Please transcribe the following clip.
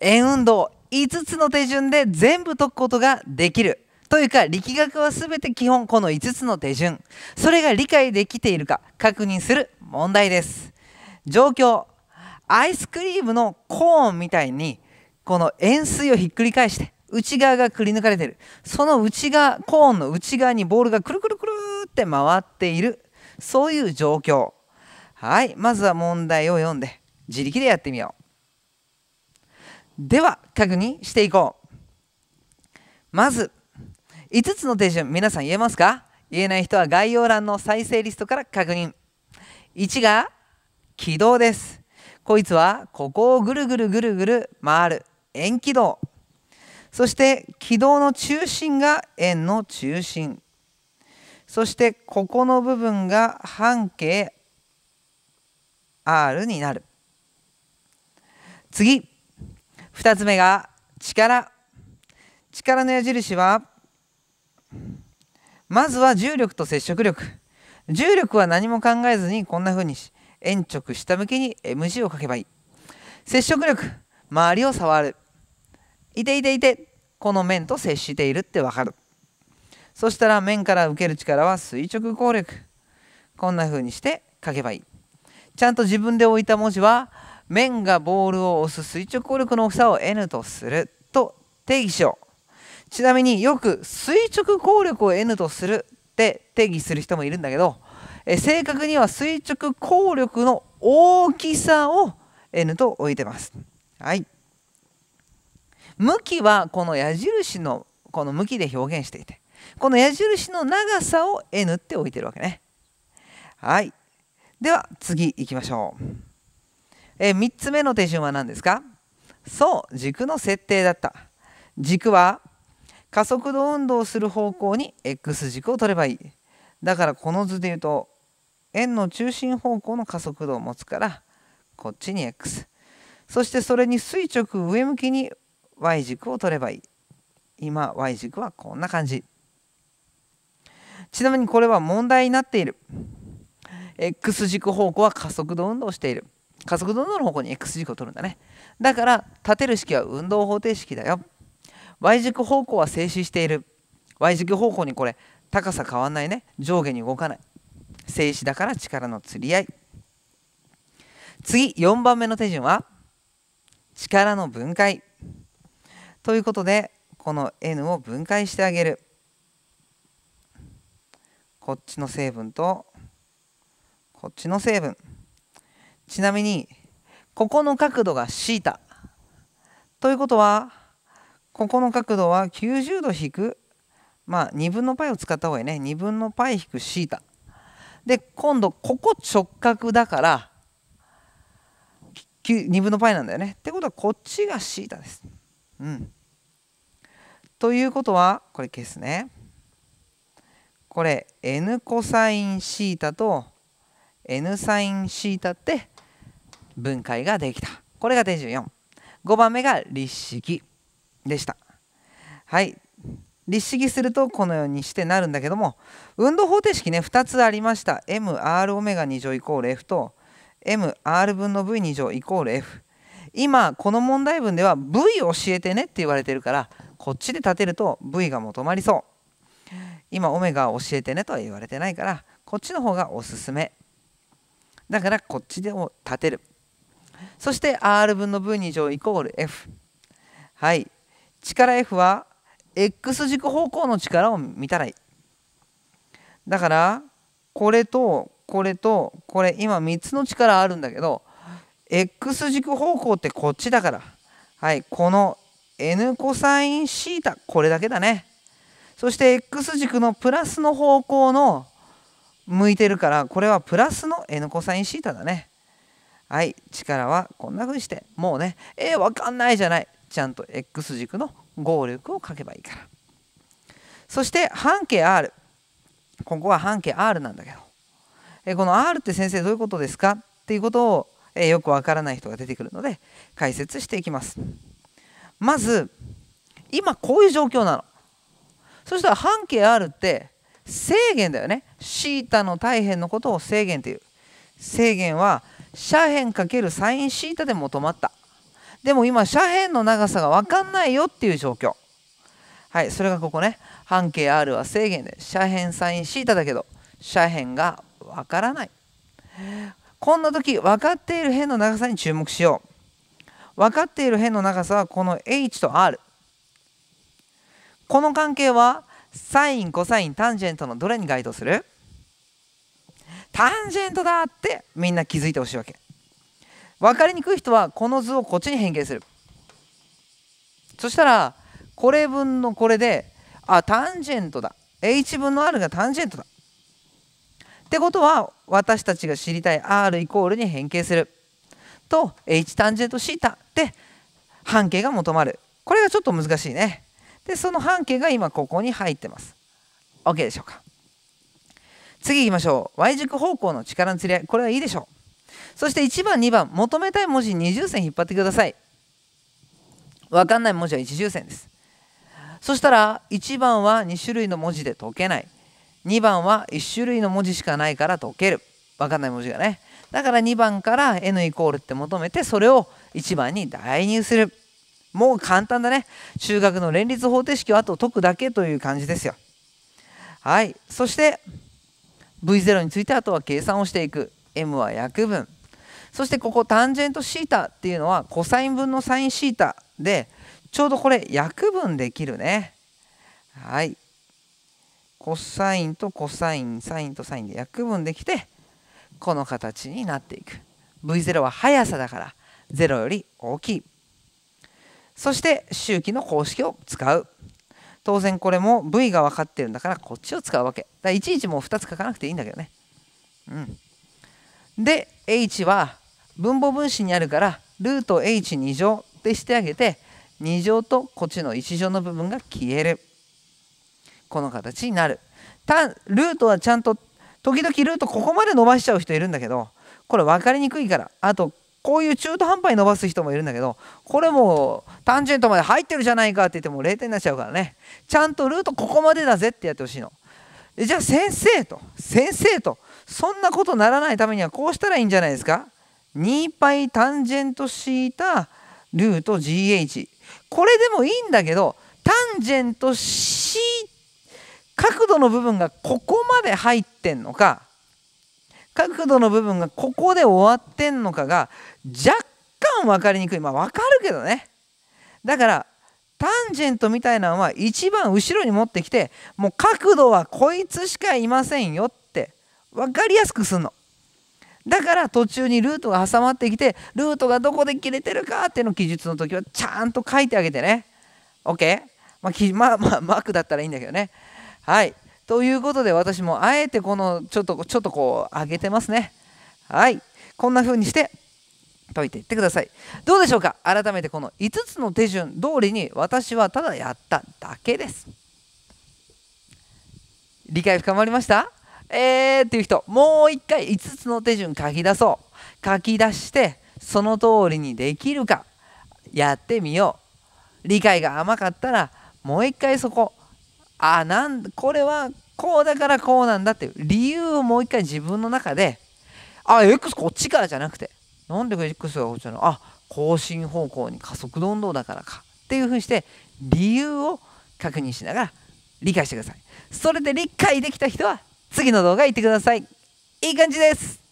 円運動5つの手順で全部解くことができるというか力学は全て基本この5つの手順それが理解できているか確認する問題です状況アイスクリームのコーンみたいにこの円錐をひっくり返して内側がくり抜かれてるその内側コーンの内側にボールがくるくるくるって回っているそういう状況はいまずは問題を読んで自力でやってみようでは確認していこうまず5つの手順皆さん言えますか言えない人は概要欄の再生リストから確認1が軌道ですこいつはここをぐるぐるぐるぐる回る円軌道そして軌道の中心が円の中心そしてここの部分が半径 R になる次2つ目が力力の矢印はまずは重力と接触力重力は何も考えずにこんな風にし円直下向きに M 字を書けばいい接触力周りを触るいていていてこの面と接しているってわかるそしたら面から受ける力は垂直抗力こんな風にして書けばいいちゃんと自分で置いた文字は面がボールを押す垂直抗力の大きさを N とすると定義しようちなみによく垂直抗力を N とするって定義する人もいるんだけどえ正確には垂直抗力の大きさを N と置いてます。はい、向きはこの矢印のこの向きで表現していてこの矢印の長さを N って置いてるわけね。はい、では次いきましょう。え3つ目の手順は何ですかそう軸の設定だった軸は加速度運動をする方向に x 軸を取ればいいだからこの図で言うと円の中心方向の加速度を持つからこっちに x そしてそれに垂直上向きに y 軸を取ればいい今 y 軸はこんな感じちなみにこれは問題になっている x 軸方向は加速度運動をしている加速度の方向に X 軸を取るんだね。だから、立てる式は運動方程式だよ。Y 軸方向は静止している。Y 軸方向にこれ、高さ変わんないね。上下に動かない。静止だから力の釣り合い。次、4番目の手順は、力の分解。ということで、この N を分解してあげる。こっちの成分と、こっちの成分。ちなみにここの角度が θ ということはここの角度は90度引くまあ2分の π を使った方がいいね2分の π 引く θ で今度ここ直角だから2分の π なんだよねってことはこっちが θ です。うん、ということはこれ消すね。これ n コサイン θ と n サイン θ って分解ができたこれが点145番目が立式でしたはい立式するとこのようにしてなるんだけども運動方程式ね2つありました mrω2 乗イコール f と mr 分の v2 乗イコール f 今この問題文では v 教えてねって言われてるからこっちで立てると v が求まりそう今オメガ教えてねとは言われてないからこっちの方がおすすめだからこっちで立てるそして R 分の分2乗イコール F。はい。力 F は X 軸方向の力を見たらい。だから、これと、これと、これ、今3つの力あるんだけど、X 軸方向ってこっちだから。はい。この N コサインシータ、これだけだね。そして X 軸のプラスの方向の向いてるから、これはプラスの N コサインシータだね。はい力はこんな風にしてもうねえー、わかんないじゃないちゃんと X 軸の合力を書けばいいからそして半径 R ここは半径 R なんだけどえこの R って先生どういうことですかっていうことをえよくわからない人が出てくるので解説していきますまず今こういう状況なのそしたら半径 R って制限だよね θ の大変のことを制限っていう制限は斜辺×ンシー θ で求まったでも今斜辺の長さが分かんないよっていう状況はいそれがここね半径 r は正弦で斜辺 sin θ だけど斜辺が分からないこんな時分かっている辺の長さに注目しよう分かっている辺の長さはこの h と r この関係はサインコサインタンジェントのどれに該当するタンジェントだってみんな気づいてほしいわけ分かりにくい人はこの図をこっちに変形するそしたらこれ分のこれであタンジェントだ h 分の r がタンジェントだってことは私たちが知りたい r イコールに変形すると h タンジェント θ って半径が求まるこれがちょっと難しいねでその半径が今ここに入ってます OK でしょうか次行きましょう Y 軸方向の力の釣り合いこれはいいでしょうそして1番2番求めたい文字20線引っ張ってください分かんない文字は一重線ですそしたら1番は2種類の文字で解けない2番は1種類の文字しかないから解ける分かんない文字がねだから2番から n イコールって求めてそれを1番に代入するもう簡単だね中学の連立方程式をあと解くだけという感じですよはいそして V0 についてあとは計算をしていく M は約分そしてここタンジェントシー θ っていうのはコサイン分のサインシー θ でちょうどこれ約分できるねはいコサインとコサインサインとサインで約分できてこの形になっていく V0 は速さだから0より大きいそして周期の公式を使う当然これも V が分かってるんだからこっちを使うわけ。だいちいちもう2つ書かなくていいんだけどね。うん。で、H は分母分子にあるからルート H2 乗ってしてあげて2乗とこっちの1乗の部分が消える。この形になる。たルートはちゃんと時々ルートここまで伸ばしちゃう人いるんだけどこれ分かりにくいからあとこういう中途半端に伸ばす人もいるんだけど、これもタンジェントまで入ってるじゃないかって言っても0点になっちゃうからね。ちゃんとルートここまでだぜってやってほしいの。じゃあ先生と、先生と、そんなことならないためにはこうしたらいいんじゃないですか。2π タンジェントシータルート GH。これでもいいんだけど、タンジェント C 角度の部分がここまで入ってんのか、角度の部分がここで終わってんのかが若干分かりにくいまあ分かるけどねだからタンジェントみたいなのは一番後ろに持ってきてもう角度はこいつしかいませんよって分かりやすくすんのだから途中にルートが挟まってきてルートがどこで切れてるかっていうの記述の時はちゃんと書いてあげてね OK? まあ、まあ、まあ、マークだったらいいんだけどねはいということで私もあえてこのちょっとちょっとこう上げてますねはいこんな風にして解いていってくださいどうでしょうか改めてこの5つの手順通りに私はただやっただけです理解深まりましたえーっていう人もう一回5つの手順書き出そう書き出してその通りにできるかやってみよう理解が甘かったらもう一回そこあなんこれはこうだからこうなんだっていう理由をもう一回自分の中であ X こっちからじゃなくてなんで X がこっちなのあ更新方向に加速度運動だからかっていうふうにして理由を確認しながら理解してくださいそれで理解できた人は次の動画行ってくださいいい感じです